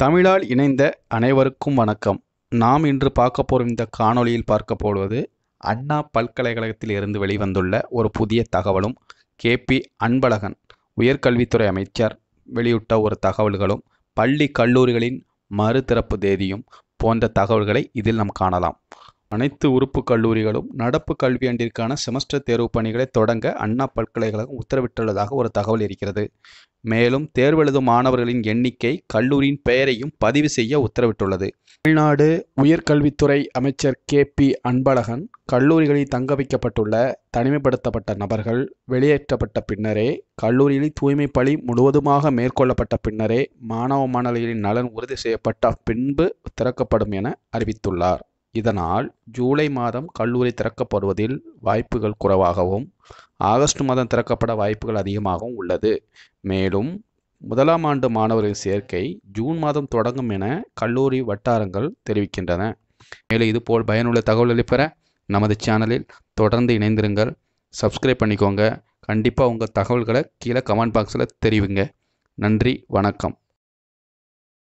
தமிழால் இணைந்த அனைவருக்கும் வணக்கம் நாம் இன்று பார்க்க போகும் இந்த காணொளியில் பார்க்க போடுவது அண்ணா பல்கலைக்கழகத்தில் இருந்து வெளிவந்துள்ள ஒரு புதிய தகவலும் கேபி அன்பழகன் உயர்கல்வித்துறை அமைச்சர் வெளியிட்ட ஒரு தகவல்களும் பள்ளி கல்லூரிகளின் மறுதிறப்பு தேதியும் போன்ற தகவல்களை இதில் நாம் காணலாம் அனைத்து உறுப்பு கல்லூரிகளும் நடப்பு கல்வியாண்டிற்கான செமஸ்டர் தேர்வு பணிகளை தொடங்க அண்ணா பல்கலைக்கழகம் உத்தரவிட்டுள்ளதாக ஒரு தகவல் இருக்கிறது மேலும் தேர்வெழுதும் மாணவர்களின் எண்ணிக்கை கல்லூரியின் பெயரையும் பதிவு செய்ய உத்தரவிட்டுள்ளது தமிழ்நாடு உயர்கல்வித்துறை அமைச்சர் கே பி அன்பழகன் கல்லூரிகளில் தங்க வைக்கப்பட்டுள்ள தனிமைப்படுத்தப்பட்ட நபர்கள் வெளியேற்றப்பட்ட பின்னரே கல்லூரியில் தூய்மை பணி முழுவதுமாக மேற்கொள்ளப்பட்ட பின்னரே மாணவ மாணவிகளின் நலன் உறுதி செய்யப்பட்ட பின்பு திறக்கப்படும் என அறிவித்துள்ளார் இதனால் ஜூலை மாதம் கல்லூரி திறக்கப்படுவதில் வாய்ப்புகள் குறைவாகவும் ஆகஸ்ட் மாதம் திறக்கப்பட வாய்ப்புகள் அதிகமாகவும் உள்ளது மேலும் முதலாம் ஆண்டு மாணவர்களின் சேர்க்கை ஜூன் மாதம் தொடங்கும் என கல்லூரி வட்டாரங்கள் தெரிவிக்கின்றன மேலும் இதுபோல் பயனுள்ள தகவல்களை பெற நமது சேனலில் தொடர்ந்து இணைந்திருங்கள் சப்ஸ்கிரைப் பண்ணிக்கோங்க கண்டிப்பாக உங்கள் தகவல்களை கீழே கமெண்ட் பாக்ஸில் தெரிவிங்க நன்றி வணக்கம்